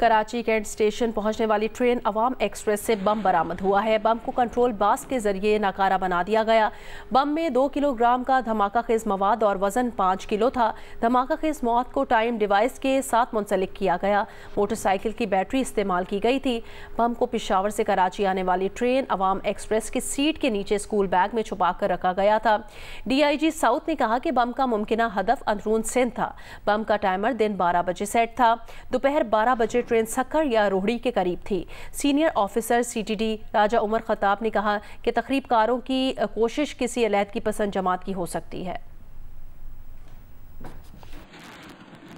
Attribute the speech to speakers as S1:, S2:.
S1: Karachi cantt station पहुंचने वाली train अवाम एक्सप्रेस से बम बरामद हुआ है बम को कंट्रोल बास के जरिए नाकारा बना दिया गया बम में दो किलोग्राम का धमाका खेज मवाद और वजन पाँच किलो था धमाका खेज मौत को टाइम डिवाइस के साथ मुंसलिक किया गया मोटरसाइकिल की बैटरी इस्तेमाल की गई थी बम को पिशावर से कराची आने वाली ट्रेन अवाम एक्सप्रेस की सीट के नीचे स्कूल बैग में छुपा कर रखा गया था जी साउथ ने कहा कि बम का मुमकिन हदफ अंदरून सिंध था बम का टाइमर दिन बारह बजे सेट था दोपहर बारह बजे ट्रेन सक्कर या रोहड़ी के करीब थी senior officer CTD Raja Umar Khattab ने कहा कि तकरीबकारों की कोशिश किसी अलहद की पसंद जमात की हो सकती है